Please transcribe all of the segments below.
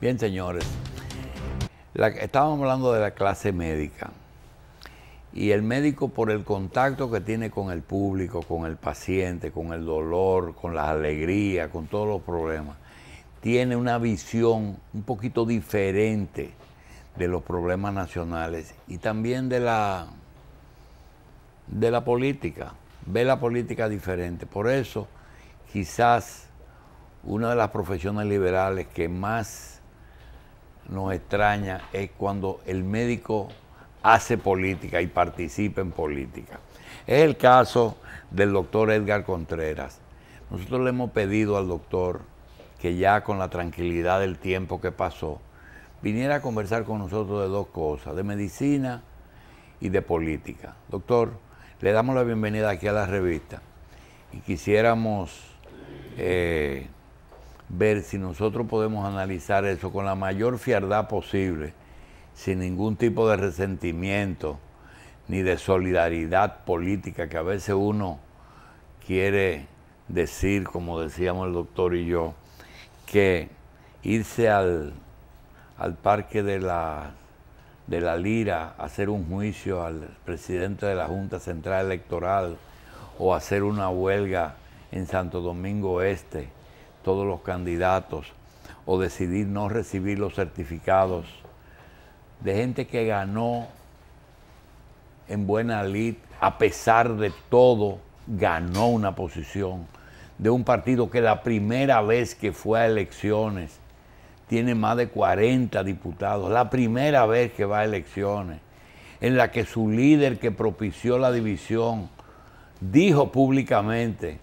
Bien, señores, estábamos hablando de la clase médica y el médico por el contacto que tiene con el público, con el paciente, con el dolor, con la alegría, con todos los problemas, tiene una visión un poquito diferente de los problemas nacionales y también de la, de la política, ve la política diferente. Por eso, quizás una de las profesiones liberales que más nos extraña es cuando el médico hace política y participa en política. Es el caso del doctor Edgar Contreras. Nosotros le hemos pedido al doctor que ya con la tranquilidad del tiempo que pasó, viniera a conversar con nosotros de dos cosas, de medicina y de política. Doctor, le damos la bienvenida aquí a la revista y quisiéramos eh, ver si nosotros podemos analizar eso con la mayor fiardad posible, sin ningún tipo de resentimiento ni de solidaridad política que a veces uno quiere decir, como decíamos el doctor y yo, que irse al, parque de la, de la Lira, hacer un juicio al presidente de la Junta Central Electoral o hacer una huelga en Santo Domingo Este, todos los candidatos o decidir no recibir los certificados de gente que ganó en buena lid, a pesar de todo, ganó una posición de un partido que la primera vez que fue a elecciones tiene más de 40 diputados, la primera vez que va a elecciones, en la que su líder que propició la división dijo públicamente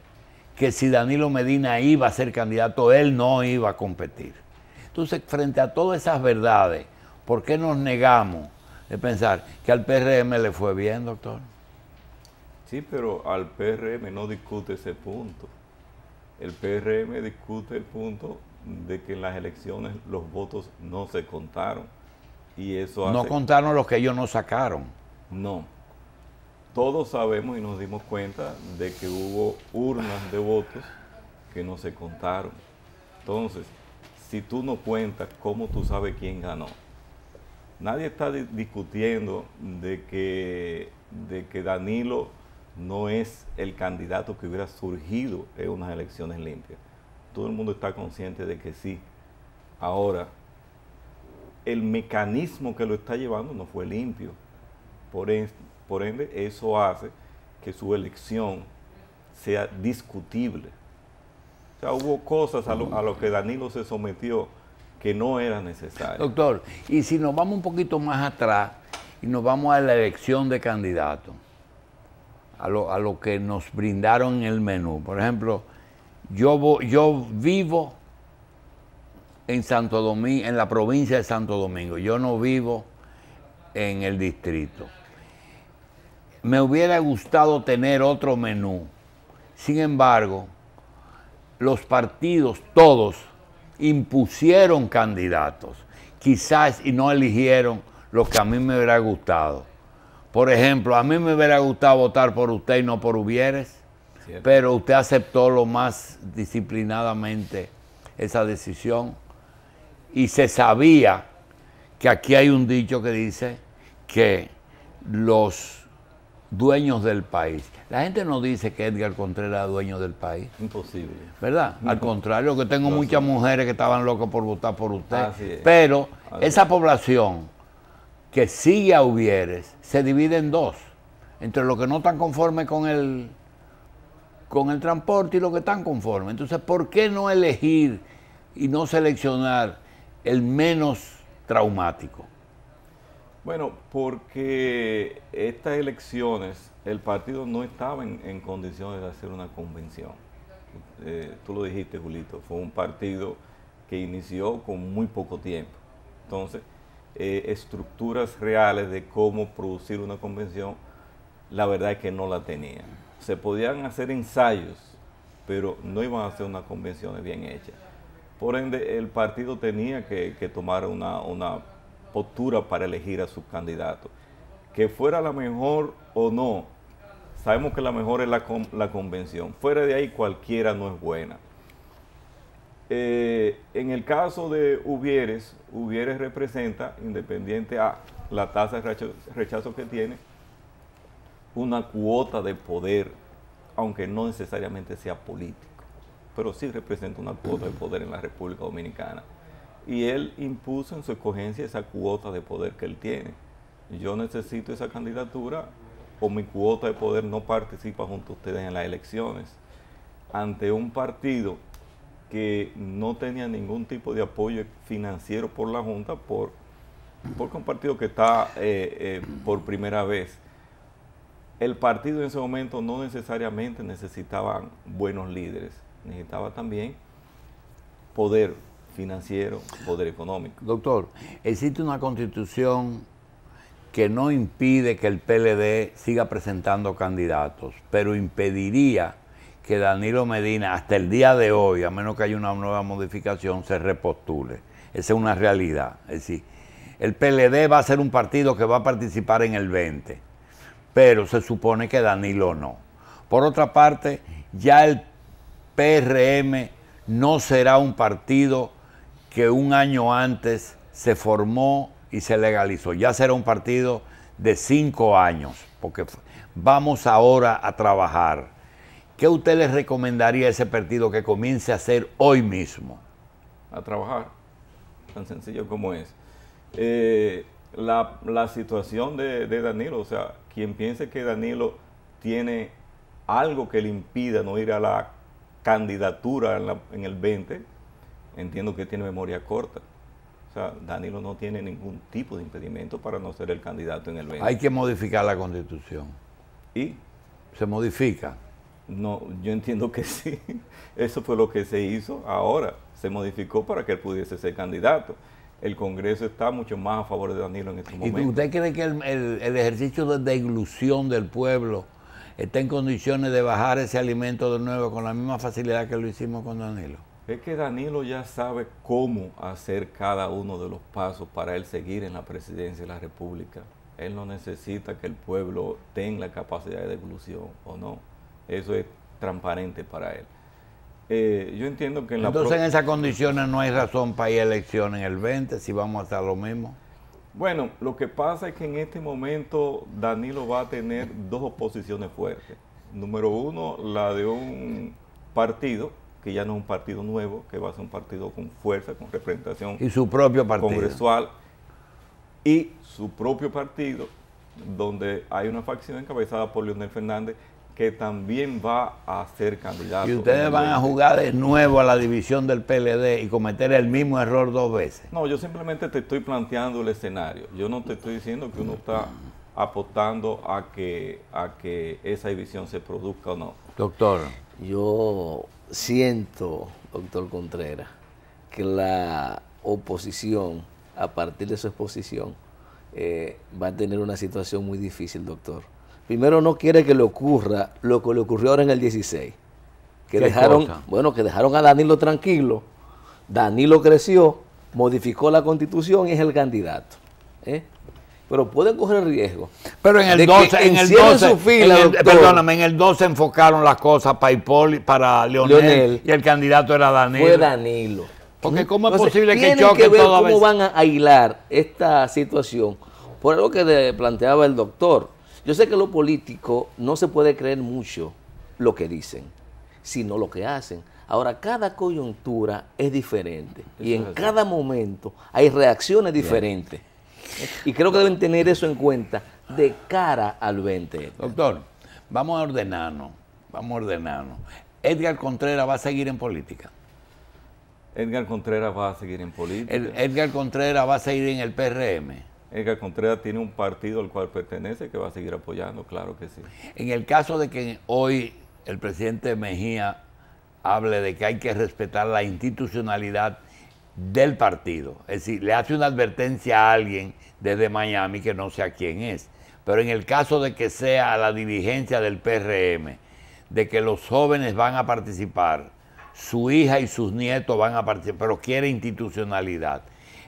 que si Danilo Medina iba a ser candidato, él no iba a competir. Entonces, frente a todas esas verdades, ¿por qué nos negamos de pensar que al PRM le fue bien, doctor? Sí, pero al PRM no discute ese punto. El PRM discute el punto de que en las elecciones los votos no se contaron. Y eso No contaron los que ellos no sacaron. No todos sabemos y nos dimos cuenta de que hubo urnas de votos que no se contaron. Entonces, si tú no cuentas, ¿cómo tú sabes quién ganó? Nadie está discutiendo de que, de que Danilo no es el candidato que hubiera surgido en unas elecciones limpias. Todo el mundo está consciente de que sí. Ahora, el mecanismo que lo está llevando no fue limpio. Por, por ende, eso hace que su elección sea discutible. O sea, hubo cosas a lo, que Danilo se sometió que no eran necesarias. Doctor, y si nos vamos un poquito más atrás y nos vamos a la elección de candidato, a lo, que nos brindaron en el menú. Por ejemplo, yo, yo vivo en Santo Domingo, en la provincia de Santo Domingo, yo no vivo en el distrito me hubiera gustado tener otro menú. Sin embargo, los partidos, todos, impusieron candidatos, quizás y no eligieron lo que a mí me hubiera gustado. Por ejemplo, a mí me hubiera gustado votar por usted y no por Uvieres, pero usted aceptó lo más disciplinadamente esa decisión y se sabía que aquí hay un dicho que dice que los dueños del país. La gente no dice que Edgar Contreras era dueño del país. Imposible. ¿Verdad? Al contrario, que tengo muchas mujeres que estaban locas por votar por usted. Pero esa población que sigue a Hubieres se divide en dos. Entre los que no están conformes con el, con el transporte y los que están conformes. Entonces, ¿por qué no elegir y no seleccionar el menos traumático? Bueno, porque estas elecciones el partido no estaba en, condiciones de hacer una convención. Eh, tú lo dijiste, Julito, fue un partido que inició con muy poco tiempo. Entonces, eh, estructuras reales de cómo producir una convención, la verdad es que no la tenían. Se podían hacer ensayos, pero no iban a hacer unas convenciones bien hechas. Por ende, el partido tenía que, tomar una postura para elegir a su candidato. Que fuera la mejor o no, sabemos que la mejor es la, la convención. Fuera de ahí cualquiera no es buena. Eh, en el caso de Uvieres Uvieres representa, independiente a la tasa de rechazo que tiene, una cuota de poder, aunque no necesariamente sea político, pero sí representa una cuota de poder en la República Dominicana y él impuso en su escogencia esa cuota de poder que él tiene. Yo necesito esa candidatura o mi cuota de poder no participa junto a ustedes en las elecciones. Ante un partido que no tenía ningún tipo de apoyo financiero por la Junta, por, porque un partido que está eh, eh, por primera vez. El partido en ese momento no necesariamente necesitaba buenos líderes, necesitaba también poder financiero, poder económico. Doctor, existe una constitución que no impide que el PLD siga presentando candidatos, pero impediría que Danilo Medina, hasta el día de hoy, a menos que haya una nueva modificación, se repostule. Esa es una realidad. Es decir, el PLD va a ser un partido que va a participar en el 20, pero se supone que Danilo no. Por otra parte, ya el PRM no será un partido que un año antes se formó y se legalizó. Ya será un partido de cinco años, porque vamos ahora a trabajar. ¿Qué usted le recomendaría a ese partido que comience a hacer hoy mismo? A trabajar, tan sencillo como es. Eh, la, situación de, Danilo, o sea, quien piense que Danilo tiene algo que le impida no ir a la candidatura en, el 20, entiendo que tiene memoria corta. O sea, Danilo no tiene ningún tipo de impedimento para no ser el candidato en el 20. Hay que modificar la constitución. ¿Y? ¿Se modifica? No, yo entiendo que sí. Eso fue lo que se hizo ahora. Se modificó para que él pudiese ser candidato. El Congreso está mucho más a favor de Danilo en este momento. ¿Y usted cree que el, ejercicio de, de del pueblo está en condiciones de bajar ese alimento de nuevo con la misma facilidad que lo hicimos con Danilo? es que Danilo ya sabe cómo hacer cada uno de los pasos para él seguir en la presidencia de la República. Él no necesita que el pueblo tenga la capacidad de evolución o no. Eso es transparente para él. Eh, yo entiendo que en la Entonces, en esas condiciones no hay razón para ir a elecciones en el 20, si vamos a hacer lo mismo. Bueno, lo que pasa es que en este momento Danilo va a tener dos oposiciones fuertes. Número uno, la de un partido que ya no es un partido nuevo, que va a ser un partido con fuerza, con representación. Y su propio partido. Congresual. Y su propio partido, donde hay una facción encabezada por Leonel Fernández que también va a ser candidato. Y ustedes van a jugar de nuevo a la división del PLD y cometer el mismo error dos veces. No, yo simplemente te estoy planteando el escenario. Yo no te estoy diciendo que uno está apostando a que, a que esa división se produzca o no. Doctor, yo siento, doctor Contreras, que la oposición, a partir de su exposición, eh, va a tener una situación muy difícil, doctor. Primero no quiere que le ocurra lo que le ocurrió ahora en el 16, que dejaron, bueno, que dejaron a Danilo tranquilo. Danilo creció, modificó la constitución y es el candidato. ¿eh? pero pueden correr riesgo. Pero en el 12, en el 12, fila, perdóname, en el 12 enfocaron las cosas para Hipólito, para Leonel, y el candidato era Danilo. Fue Danilo. Porque cómo es posible que choque que ver cómo van a aislar esta situación por algo que planteaba el doctor. Yo sé que los políticos no se puede creer mucho lo que dicen, sino lo que hacen. Ahora, cada coyuntura es diferente y en cada momento hay reacciones diferentes. Y creo que deben tener eso en cuenta de cara al 20. Doctor, vamos a ordenarnos, vamos a ordenarnos. Edgar Contreras va a seguir en política. Edgar Contreras va a seguir en política. Edgar Contreras va a seguir en el PRM. Edgar Contreras tiene un partido al cual pertenece que va a seguir apoyando, claro que sí. En el caso de que hoy el presidente Mejía hable de que hay que respetar la institucionalidad del partido. Es decir, le hace una advertencia a alguien desde Miami que no sé a quién es. Pero en el caso de que sea a la dirigencia del PRM, de que los jóvenes van a participar, su hija y sus nietos van a participar, pero quiere institucionalidad.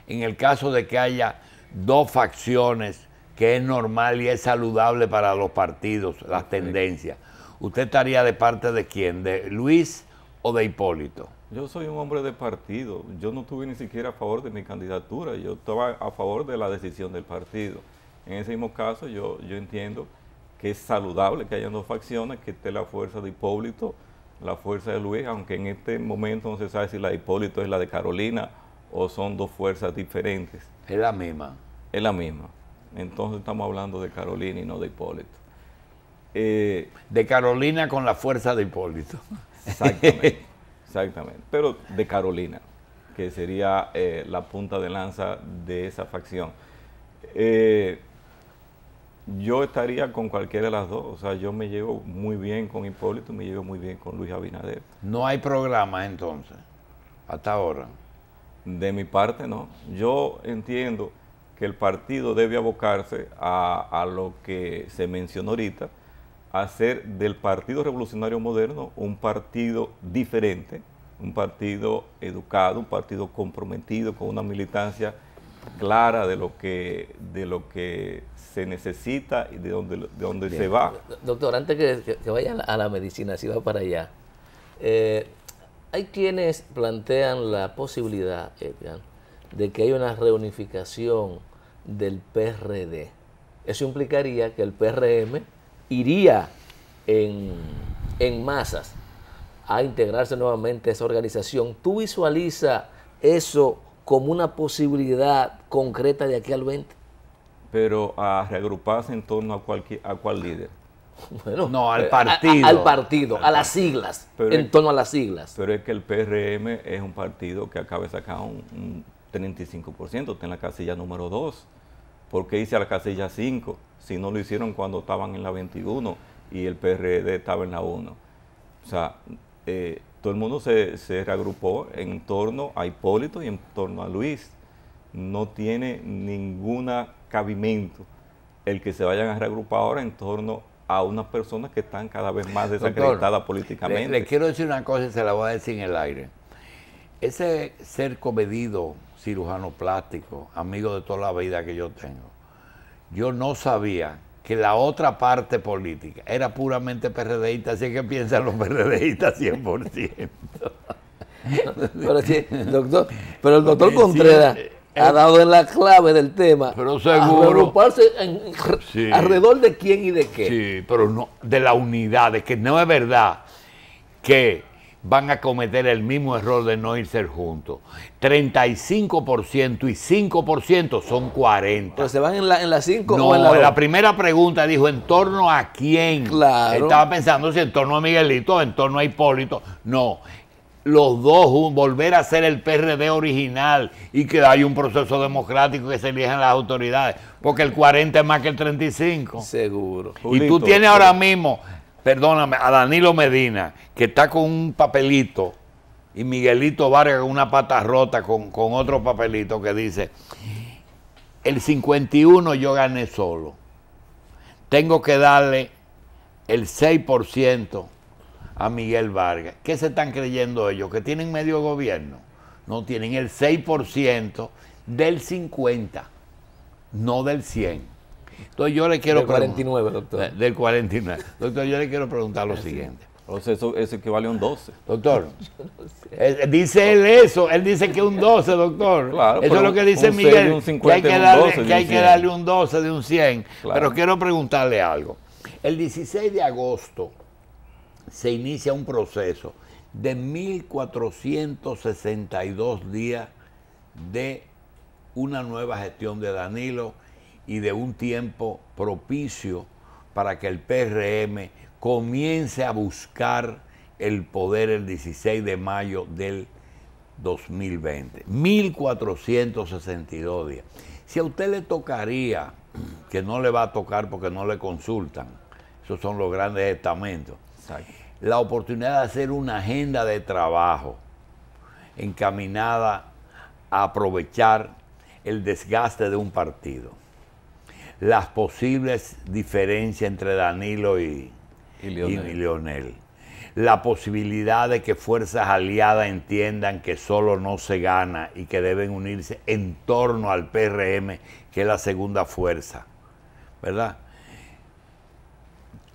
En el caso de que haya dos facciones, que es normal y es saludable para los partidos, las tendencias, ¿usted estaría de parte de quién? ¿De Luis o de Hipólito? Yo soy un hombre de partido. Yo no estuve ni siquiera a favor de mi candidatura. Yo estaba a favor de la decisión del partido. En ese mismo caso, yo, yo entiendo que es saludable que haya dos facciones, que esté la fuerza de Hipólito, la fuerza de Luis, aunque en este momento no se sabe si la de Hipólito es la de Carolina o son dos fuerzas diferentes. Es la misma. Es la misma. Entonces estamos hablando de Carolina y no de Hipólito. de Carolina con la fuerza de Hipólito. Exactamente. Exactamente, pero de Carolina, que sería eh, la punta de lanza de esa facción. Eh, yo estaría con cualquiera de las dos. O sea, yo me llevo muy bien con Hipólito, me llevo muy bien con Luis Abinader. ¿No hay programa entonces? Hasta ahora. De mi parte, no. Yo entiendo que el partido debe abocarse a, a lo que se mencionó ahorita, hacer del Partido Revolucionario Moderno un partido diferente, un partido educado, un partido comprometido con una militancia clara de lo que, de lo que se necesita y de dónde, de dónde se va. Doctor, antes que, que, vaya a la medicina, si va para allá, eh, hay quienes plantean la posibilidad, Edgar, de que haya una reunificación del PRD. Eso implicaría que el PRM iría en, en masas a integrarse nuevamente a esa organización, ¿tú visualizas eso como una posibilidad concreta de aquí al 20? Pero a reagruparse en torno a, cualquier, a cuál líder. Bueno, no, al eh, partido. al partido, a las siglas, en torno a las siglas. Pero es que el PRM es un partido que acaba de sacar un, un 35%, está en la casilla número 2. ¿por qué hice a la casilla 5 si no lo hicieron cuando estaban en la 21 y el PRD estaba en la 1? O sea, eh, todo el mundo se, se reagrupó en torno a Hipólito y en torno a Luis. No tiene ningún cabimento el que se vayan a reagrupar ahora en torno a unas personas que están cada vez más desacreditadas políticamente. Le, le, quiero decir una cosa y se la voy a decir en el aire. Ese ser comedido cirujano plástico, amigo de toda la vida que yo tengo, yo no sabía que la otra parte política era puramente PRDista, así que piensan los PRDistas 100%. pero, el doctor Contreras eh, ha eh, dado la clave del tema. Pero seguro. alrededor de quién y de qué. Sí, pero no, de la unidad, de que no es verdad que van a cometer el mismo error de no irse juntos. 35% y 5% son 40. Pero se van en la, en la 5 no, o en la, la primera pregunta dijo, ¿en torno a quién? Claro. Estaba pensando si en torno a Miguelito, en torno a Hipólito. No, los dos, volver a ser el PRD original y que haya un proceso democrático que se elijan las autoridades, porque el 40 es más que el 35. Seguro. y tú tienes ahora mismo perdóname, a Danilo Medina, que está con un papelito, y Miguelito Vargas con una pata rota con, otro papelito que dice, el 51 yo gané solo. Tengo que darle el 6% a Miguel Vargas. ¿Qué se están creyendo ellos? ¿Que tienen medio gobierno? No, tienen el 6% del 50, no del 100. Entonces yo le quiero... Del 49, doctor. Del 49. Doctor, yo le quiero preguntar lo siguiente. eso, eso equivale a un 12. Doctor, eh, dice él eso, él dice que un 12, doctor. eso es lo que dice Miguel, que hay, que, darle, un 12 de un 100. Pero quiero preguntarle algo. El 16 de agosto se inicia un proceso de 1462 días de una nueva gestión de Danilo y de un tiempo propicio para que el PRM comience a buscar el poder el 16 de mayo del 2020. 1462 días. Si a usted le tocaría, que no le va a tocar porque no le consultan, esos son los grandes estamentos, la oportunidad de hacer una agenda de trabajo encaminada a aprovechar el desgaste de un partido las posibles diferencias entre Danilo y, y, Lionel. La posibilidad de que fuerzas aliadas entiendan que solo no se gana y que deben unirse en torno al PRM, que es la segunda fuerza. ¿Verdad?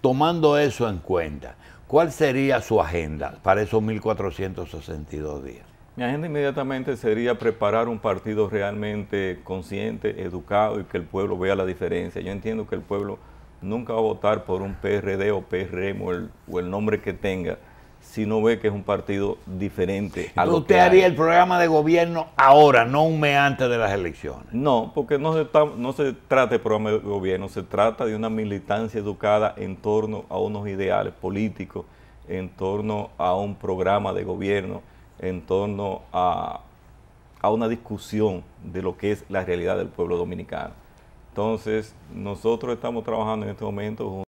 Tomando eso en cuenta, ¿cuál sería su agenda para esos 1.462 días? Mi agenda inmediatamente sería preparar un partido realmente consciente, educado y que el pueblo vea la diferencia. Yo entiendo que el pueblo nunca va a votar por un PRD o PRM o el, nombre que tenga si no ve que es un partido diferente. A lo usted haría el programa de gobierno ahora, no un mes antes de las elecciones. No, porque no se, no se trata de programa de gobierno, se trata de una militancia educada en torno a unos ideales políticos, en torno a un programa de gobierno en torno a, una discusión de lo que es la realidad del pueblo dominicano. Entonces, nosotros estamos trabajando en este momento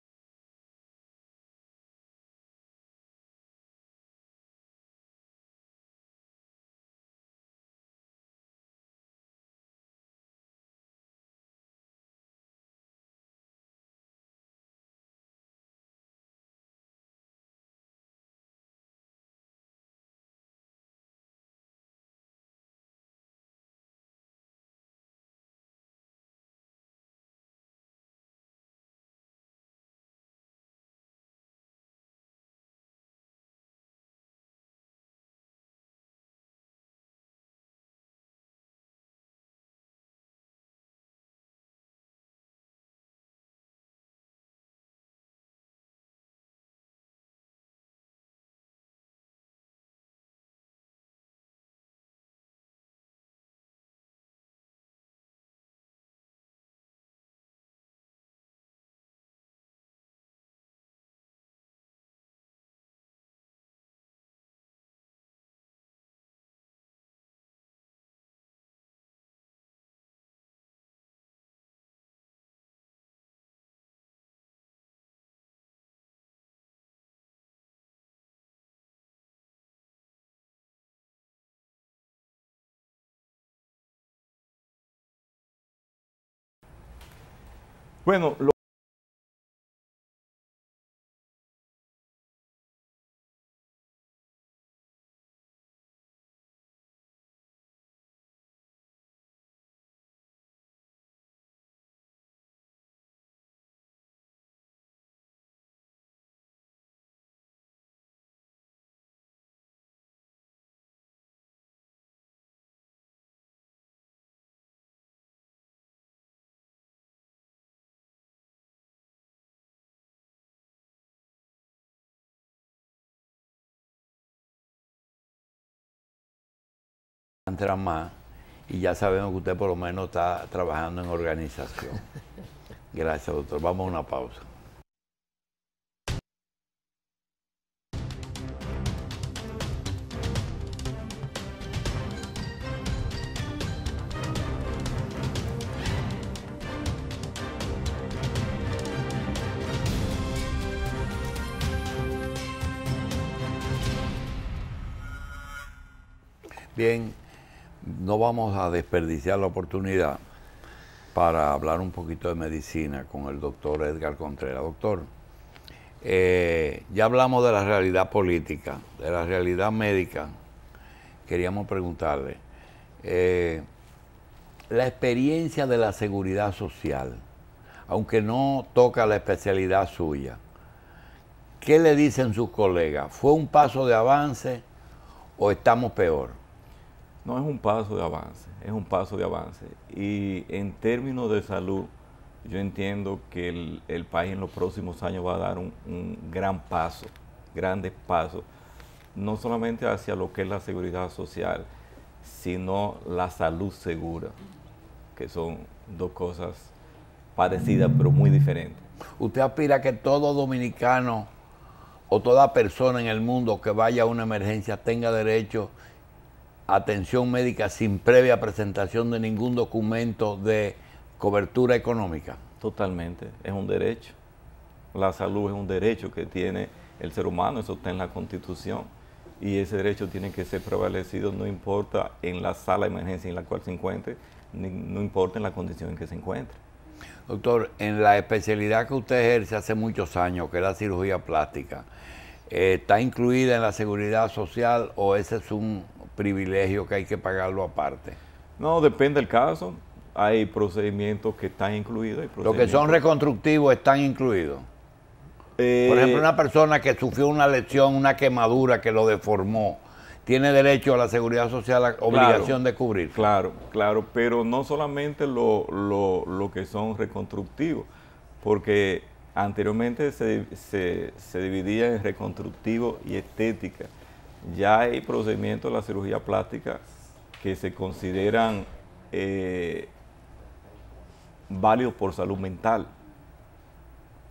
Bueno, lo más y ya sabemos que usted por lo menos está trabajando en organización. Gracias, doctor. Vamos a una pausa. Bien, no vamos a desperdiciar la oportunidad para hablar un poquito de medicina con el doctor Edgar Contreras. Doctor, eh, ya hablamos de la realidad política, de la realidad médica. Queríamos preguntarle, eh, la experiencia de la seguridad social, aunque no toca la especialidad suya, ¿qué le dicen sus colegas? ¿Fue un paso de avance o estamos peor? No es un paso de avance, es un paso de avance. Y en términos de salud, yo entiendo que el, país en los próximos años va a dar un, un gran paso, grandes pasos, no solamente hacia lo que es la seguridad social, sino la salud segura, que son dos cosas parecidas pero muy diferentes. ¿Usted aspira que todo dominicano o toda persona en el mundo que vaya a una emergencia tenga derecho atención médica sin previa presentación de ningún documento de cobertura económica? Totalmente, es un derecho. La salud es un derecho que tiene el ser humano, eso está en la Constitución. Y ese derecho tiene que ser prevalecido, no importa en la sala de emergencia en la cual se encuentre, no importa en la condición en que se encuentre. Doctor, en la especialidad que usted ejerce hace muchos años, que es la cirugía plástica, eh, ¿está incluida en la seguridad social o ese es un privilegio que hay que pagarlo aparte? No, depende del caso. Hay procedimientos que están incluidos. Los que son reconstructivos están incluidos. Por eh, ejemplo, una persona que sufrió una lesión, una quemadura que lo deformó, tiene derecho a la seguridad social, la obligación de cubrir. Claro, claro, pero no solamente lo, que son reconstructivos, porque anteriormente se, se dividía en reconstructivo y estética ya hay procedimientos de la cirugía plástica que se consideran eh, válidos por salud mental,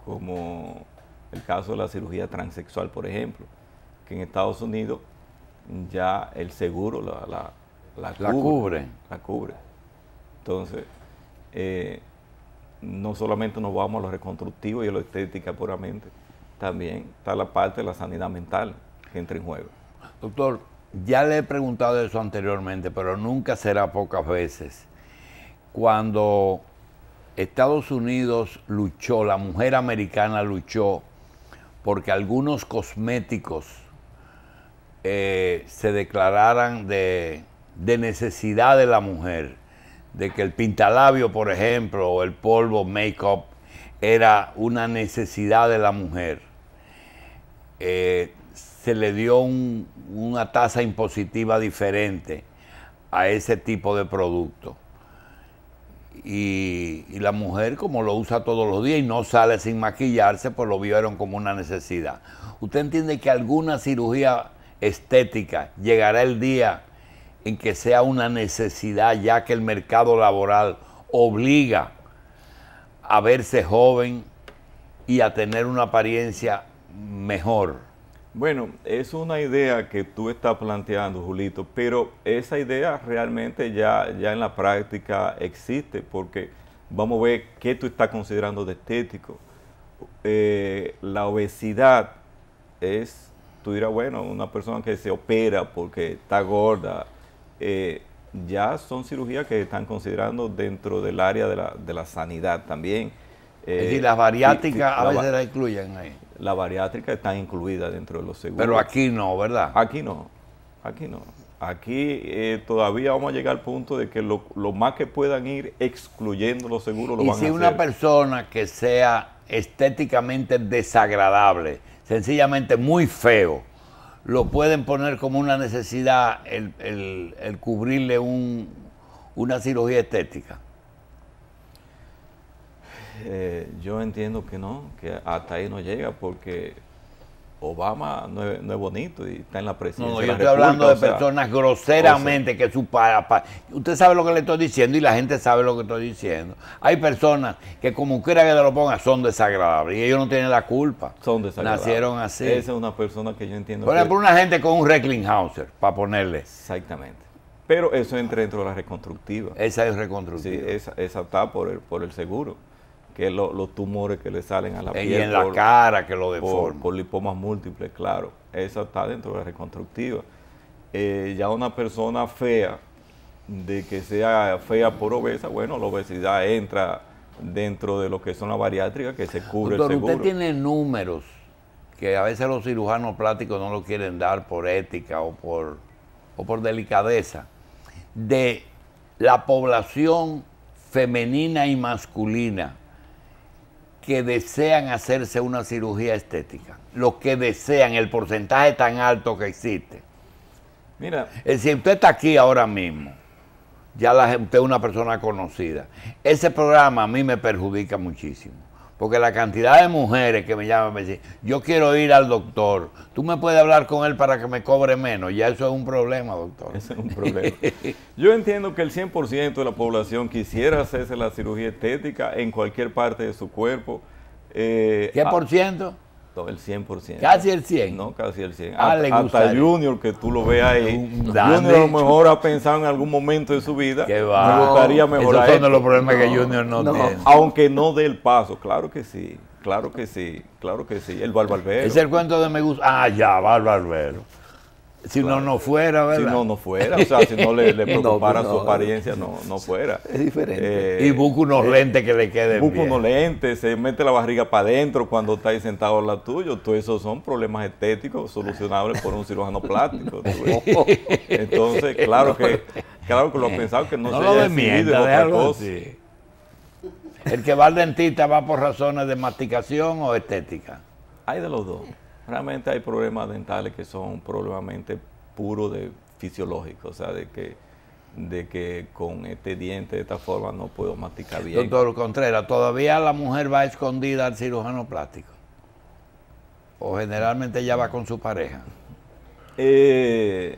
como el caso de la cirugía transexual, por ejemplo, que en Estados Unidos ya el seguro la, cubre, la cubre, Entonces, eh, no solamente nos vamos a lo reconstructivo y a lo estética puramente, también está la parte de la sanidad mental que entra en juego. Doctor, ya le he preguntado eso anteriormente, pero nunca será pocas veces. Cuando Estados Unidos luchó, la mujer americana luchó, porque algunos cosméticos eh, se declararan de, necesidad de la mujer, de que el pintalabio, por ejemplo, o el polvo, make-up, era una necesidad de la mujer. Eh, se le dio una tasa impositiva diferente a ese tipo de producto. Y, y, la mujer, como lo usa todos los días y no sale sin maquillarse, pues lo vieron como una necesidad. ¿Usted entiende que alguna cirugía estética llegará el día en que sea una necesidad, ya que el mercado laboral obliga a verse joven y a tener una apariencia mejor? Bueno, es una idea que tú estás planteando, Julito, pero esa idea realmente ya, ya en la práctica existe, porque vamos a ver qué tú estás considerando de estético. Eh, la obesidad es, tú dirás, bueno, una persona que se opera porque está gorda, eh, ya son cirugías que están considerando dentro del área de la, de la sanidad también. Y es decir, eh, las bariátricas a veces la incluyen ahí la bariátrica está incluida dentro de los seguros. Pero aquí no, ¿verdad? Aquí no, aquí no. Aquí eh, todavía vamos a llegar al punto de que lo, más que puedan ir excluyendo los seguros lo van a hacer. Y si una persona que sea estéticamente desagradable, sencillamente muy feo, lo pueden poner como una necesidad el, cubrirle una cirugía estética. Eh, yo entiendo que no, que hasta ahí no llega porque Obama no es, bonito y está en la presidencia. No, yo estoy hablando de personas groseramente que su papá. Usted sabe lo que le estoy diciendo y la gente sabe lo que estoy diciendo. Hay personas que como quiera que te lo ponga son desagradables y ellos no tienen la culpa. Son desagradables. Nacieron así. Esa es una persona que yo entiendo. Por ejemplo, una gente con un Recklinghauser, para ponerle. Exactamente. Pero eso entra dentro de la reconstructiva. Esa es reconstructiva. Sí, esa, esa está por por el seguro que los tumores que le salen a la piel. Y en la cara que lo deforman. Por, lipomas múltiples, claro. Eso está dentro de la reconstructiva. Eh, ya una persona fea, de que sea fea por obesa, bueno, la obesidad entra dentro de lo que son las bariátricas que se cubre seguro. usted tiene números que a veces los cirujanos plásticos no lo quieren dar por ética o por, o por delicadeza, de la población femenina y masculina que desean hacerse una cirugía estética, los que desean, el porcentaje tan alto que existe. Mira. el decir, usted está aquí ahora mismo, ya la, usted es una persona conocida. Ese programa a mí me perjudica muchísimo. Porque la cantidad de mujeres que me llaman me dicen, yo quiero ir al doctor, tú me puedes hablar con él para que me cobre menos. Ya eso es un problema, doctor. Eso es un problema. yo entiendo que el 100% de la población quisiera hacerse la cirugía estética en cualquier parte de su cuerpo. Eh, ¿Qué por ciento? Todo el 100%. Casi el 100%. No, casi el 100%. Ah, hasta, Junior, que tú lo veas ahí. Mm, Junior a lo mejor ha pensado en algún momento de su vida. Que va. Me gustaría mejorar. los problemas que Junior no, tiene. Aunque no dé el paso, claro que sí. Claro que sí. Claro que sí. El Barbalbero. Es el cuento de Me Gusta. Ah, ya, Barbalbero. Si no, no fuera, ¿verdad? Si no, no fuera. O sea, si no le, pues preocupara su apariencia, no, no fuera. Es diferente. Eh, y busca unos eh, lentes que le queden bien. Busca unos lentes, se mete la barriga para adentro cuando está ahí sentado la tuyo. Todo eso son problemas estéticos solucionables por un cirujano plástico. Entonces, claro que, claro que lo ha eh, pensado que no, se lo de algo El que va al dentista va por razones de masticación o estética. Hay de los dos realmente hay problemas dentales que son probablemente puros de fisiológico, o sea, de que de que con este diente de esta forma no puedo masticar bien. Doctor Contreras, ¿todavía la mujer va escondida al cirujano plástico? ¿O generalmente ya va con su pareja? Eh,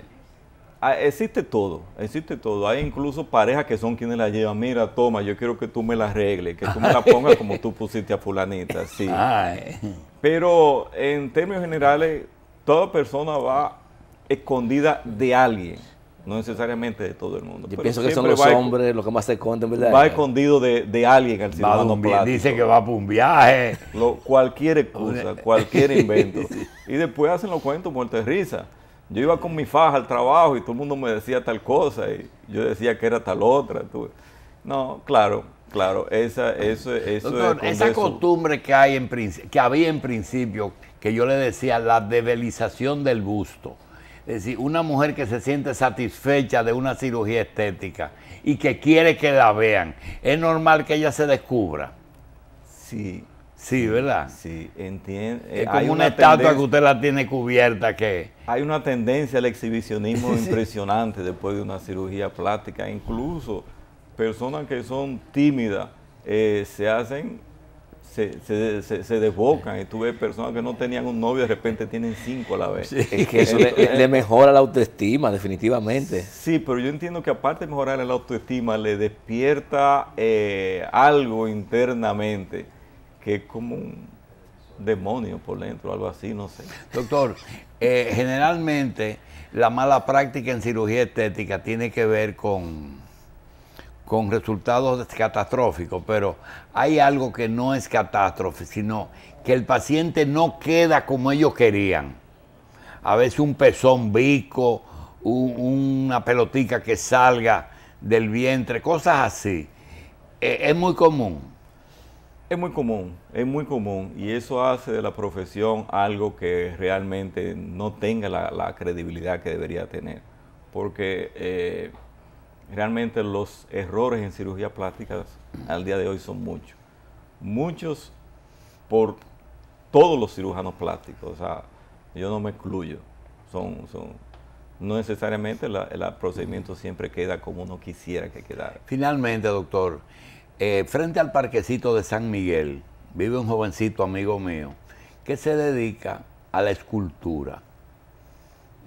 ah, existe todo, existe todo. Hay incluso parejas que son quienes la llevan. Mira, toma, yo quiero que tú me la arregles, que tú me la pongas como tú pusiste a fulanita. Sí. Ay. Pero en términos generales, toda persona va escondida de alguien, no necesariamente de todo el mundo. Yo pienso que son los hombres los que más se esconden, ¿verdad? Va escondido de, alguien al ciudadano Dicen Dice que va para un viaje. cualquier excusa, cualquier invento. Y después hacen los cuentos muerte de risa. Yo iba con mi faja al trabajo y todo el mundo me decía tal cosa y yo decía que era tal otra. No, claro, Claro, esa, eso, eso esa costumbre que, hay en, que había en principio, que yo le decía, la debilización del gusto. Es decir, una mujer que se siente satisfecha de una cirugía estética y que quiere que la vean, es normal que ella se descubra. Sí. Sí, ¿verdad? Sí, entiende. Eh, es como una, una estatua que usted la tiene cubierta que... Hay una tendencia al exhibicionismo impresionante después de una cirugía plástica, incluso personas que son tímidas eh, se hacen, se, se, se, desbocan. Y tú personas que no tenían un novio y de repente tienen cinco a la vez. es que eso le, mejora la autoestima, definitivamente. Sí, pero yo entiendo que aparte de mejorar la autoestima, le despierta eh, algo internamente que es como un demonio por dentro, algo así, no sé. Doctor, eh, generalmente la mala práctica en cirugía estética tiene que ver con con resultados catastróficos, pero hay algo que no es catástrofe, sino que el paciente no queda como ellos querían. A veces un pezón bico, una pelotica que salga del vientre, cosas así. E, es muy común. Es muy común, es muy común y eso hace de la profesión algo que realmente no tenga la, credibilidad que debería tener, porque eh, realmente los errores en cirugía plástica al día de hoy son muchos. Muchos por todos los cirujanos plásticos, o sea, yo no me excluyo. Son, no necesariamente el procedimiento siempre queda como uno quisiera que quedara. Finalmente, doctor, eh, frente al parquecito de San Miguel vive un jovencito amigo mío que se dedica a la escultura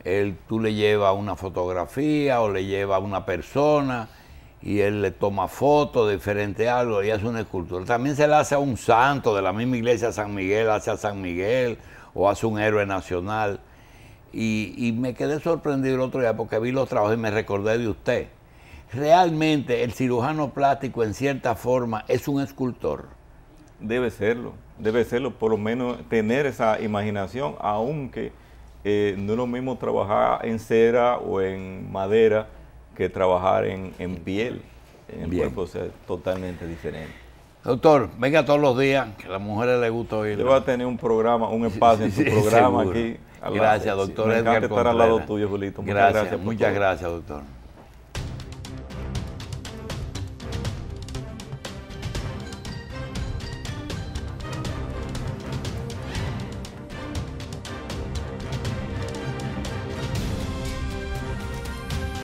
él, tú le llevas una fotografía o le llevas una persona y él le toma fotos de diferente algo y hace una escultor También se le hace a un santo de la misma iglesia San Miguel, hace a San Miguel o hace un héroe nacional. Y, y me quedé sorprendido el otro día porque vi los trabajos y me recordé de usted. Realmente el cirujano plástico en cierta forma es un escultor. Debe serlo, debe serlo, por lo menos tener esa imaginación, aunque eh, no es lo mismo trabajar en cera o en madera que trabajar en, piel. En el cuerpo es totalmente diferente. Doctor, venga todos los días, que a las mujeres les gusta oír. Yo voy a tener un programa, un espacio en su programa aquí. Gracias, doctor. Me encanta estar al lado tuyo, Julito. Muchas gracias, doctor.